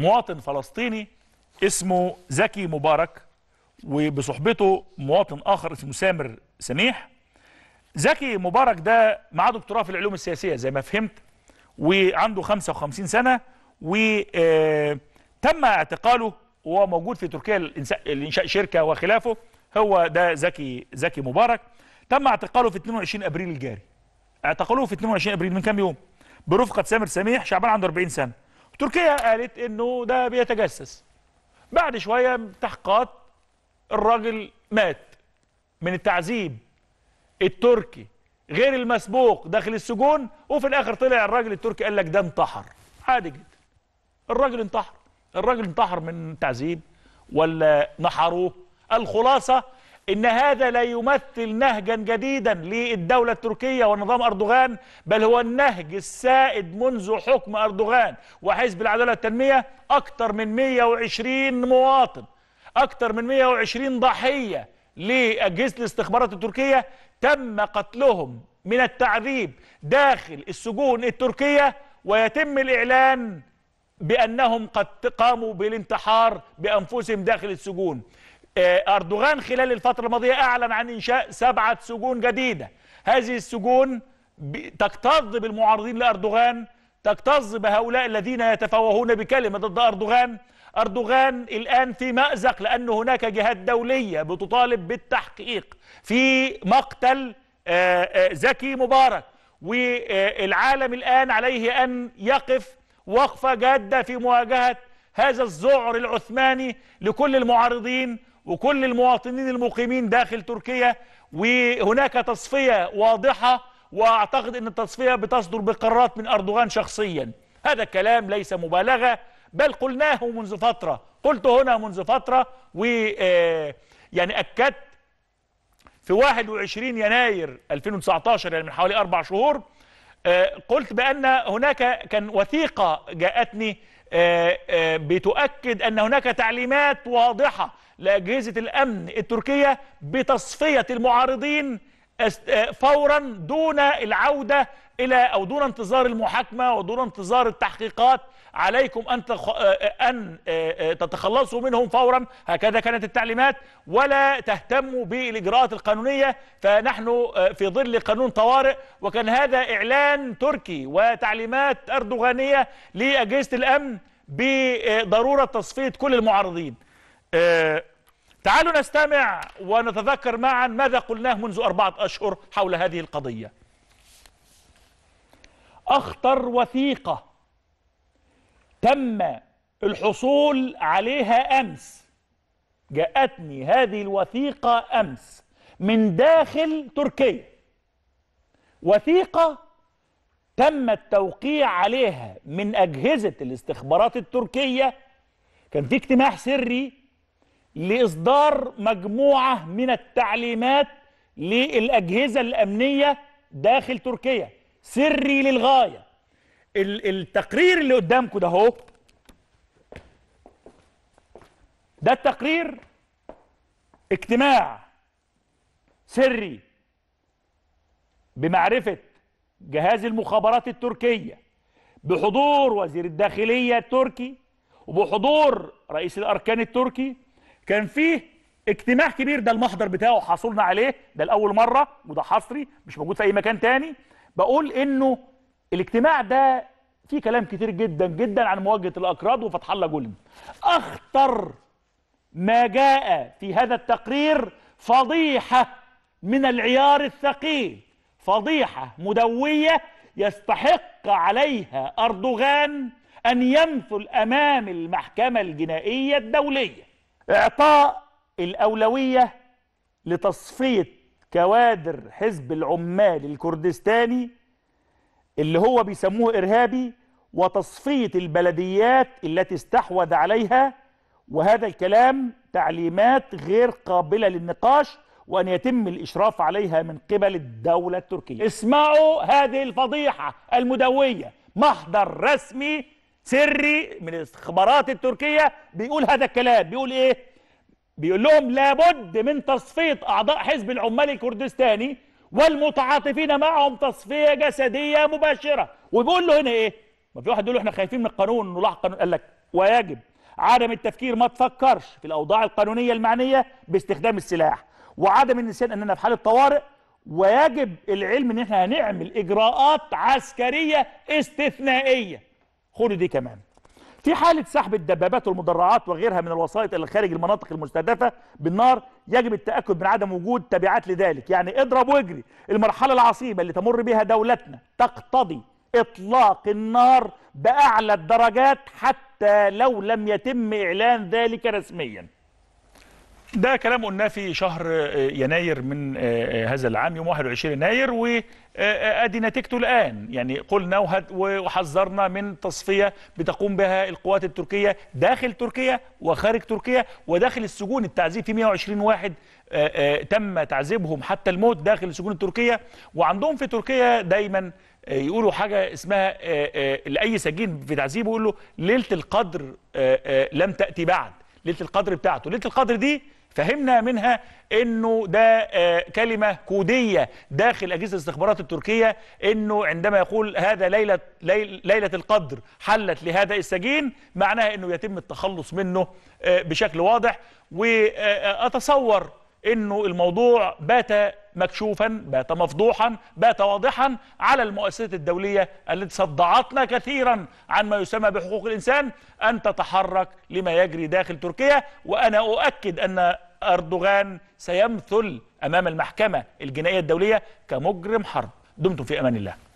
مواطن فلسطيني اسمه زكي مبارك وبصحبته مواطن اخر اسمه سامر سميح زكي مبارك ده معاه دكتوراه في العلوم السياسيه زي ما فهمت وعنده 55 سنه و آه، تم اعتقاله وهو موجود في تركيا لانشاء شركه وخلافه هو ده زكي زكي مبارك تم اعتقاله في 22 ابريل الجاري اعتقلوه في 22 ابريل من كام يوم برفقه سامر سميح شعبان عنده 40 سنه تركيا قالت انه ده بيتجسس بعد شويه تحقيقات الراجل مات من التعذيب التركي غير المسبوق داخل السجون وفي الاخر طلع الراجل التركي قال لك ده انتحر عادي جدا الراجل انتحر الراجل انتحر من تعذيب ولا نحروه الخلاصه إن هذا لا يمثل نهجا جديدا للدولة التركية ونظام أردوغان بل هو النهج السائد منذ حكم أردوغان وحزب العدالة والتنمية أكثر من 120 مواطن أكثر من 120 ضحية لأجهزة الاستخبارات التركية تم قتلهم من التعذيب داخل السجون التركية ويتم الإعلان بأنهم قد قاموا بالانتحار بأنفسهم داخل السجون آه، أردوغان خلال الفترة الماضية أعلن عن إنشاء سبعة سجون جديدة هذه السجون تكتظ بالمعارضين لأردوغان تكتظ بهؤلاء الذين يتفوهون بكلمة ضد أردوغان أردوغان الآن في مأزق لأن هناك جهات دولية بتطالب بالتحقيق في مقتل آه، آه، زكي مبارك والعالم الآن عليه أن يقف وقفة جادة في مواجهة هذا الذعر العثماني لكل المعارضين وكل المواطنين المقيمين داخل تركيا وهناك تصفية واضحة وأعتقد أن التصفية بتصدر بقرارات من أردوغان شخصيا هذا كلام ليس مبالغة بل قلناه منذ فترة قلت هنا منذ فترة و آه، يعني أكدت في 21 يناير 2019 يعني من حوالي أربع شهور آه، قلت بأن هناك كان وثيقة جاءتني آه، بتؤكد أن هناك تعليمات واضحة لأجهزة الأمن التركية بتصفية المعارضين آه، فورا دون العودة إلى أو دون انتظار المحاكمة ودون انتظار التحقيقات عليكم أن آه، آه، أن تتخلصوا منهم فورا هكذا كانت التعليمات ولا تهتموا بالإجراءات القانونية فنحن في ظل قانون طوارئ وكان هذا إعلان تركي وتعليمات أردوغانية لأجهزة الأمن بضرورة تصفية كل المعارضين آه، تعالوا نستمع ونتذكر معا ماذا قلناه منذ أربعة أشهر حول هذه القضية أخطر وثيقة تم الحصول عليها أمس جاءتني هذه الوثيقة أمس من داخل تركيا وثيقة تم التوقيع عليها من أجهزة الاستخبارات التركية كان في اجتماع سري لإصدار مجموعة من التعليمات للأجهزة الأمنية داخل تركيا سري للغاية التقرير اللي قدامكم ده اهو ده التقرير اجتماع سري بمعرفة جهاز المخابرات التركية بحضور وزير الداخلية التركي وبحضور رئيس الأركان التركي كان فيه اجتماع كبير ده المحضر بتاعه حصلنا عليه ده لاول مره وده حصري مش موجود في اي مكان تاني بقول انه الاجتماع ده فيه كلام كتير جدا جدا عن مواجهه الاكراد وفتح الله جلم اخطر ما جاء في هذا التقرير فضيحه من العيار الثقيل فضيحه مدويه يستحق عليها اردوغان ان يمثل امام المحكمه الجنائيه الدوليه إعطاء الأولوية لتصفية كوادر حزب العمال الكردستاني اللي هو بيسموه إرهابي وتصفية البلديات التي استحوذ عليها وهذا الكلام تعليمات غير قابلة للنقاش وأن يتم الإشراف عليها من قبل الدولة التركية اسمعوا هذه الفضيحة المدوية محضر رسمي سري من الاستخبارات التركية بيقول هذا الكلام بيقول ايه بيقول لهم لابد من تصفية اعضاء حزب العمال الكردستاني والمتعاطفين معهم تصفية جسدية مباشرة وبيقول له هنا ايه ما في واحد يقول له احنا خايفين من القانون نلاحق القانون قال لك ويجب عدم التفكير ما تفكرش في الاوضاع القانونية المعنية باستخدام السلاح وعدم النسيان اننا في حالة طوارئ ويجب العلم ان احنا هنعمل اجراءات عسكرية استثنائية خدوا دي كمان في حالة سحب الدبابات والمدرعات وغيرها من الوسائط إلى خارج المناطق المستهدفة بالنار يجب التأكد من عدم وجود تبعات لذلك يعني اضرب واجري المرحلة العصيبة اللي تمر بها دولتنا تقتضي إطلاق النار بأعلى الدرجات حتى لو لم يتم إعلان ذلك رسمياً ده كلام قلناه في شهر آه، يناير من آه، آه، هذا العام يوم 21 يناير وادي نتيجته الان يعني قلنا وحذرنا من تصفيه بتقوم بها القوات التركيه داخل تركيا وخارج تركيا وداخل السجون التعذيب في 120 واحد تم تعذيبهم حتى الموت داخل السجون التركيه وعندهم في تركيا دايما يقولوا حاجه اسمها لاي سجين في تعذيبه يقول له ليله القدر لم تاتي بعد ليله القدر بتاعته ليله القدر دي فهمنا منها انه ده آه، كلمه كوديه داخل اجهزه الاستخبارات التركيه انه عندما يقول هذا ليله ليله القدر حلت لهذا السجين معناها انه يتم التخلص منه آه، بشكل واضح واتصور انه الموضوع بات مكشوفا بات مفضوحا بات واضحا على المؤسسات الدولية التي صدعتنا كثيرا عن ما يسمى بحقوق الإنسان أن تتحرك لما يجري داخل تركيا وأنا أؤكد أن أردوغان سيمثل أمام المحكمة الجنائية الدولية كمجرم حرب دمتم في أمان الله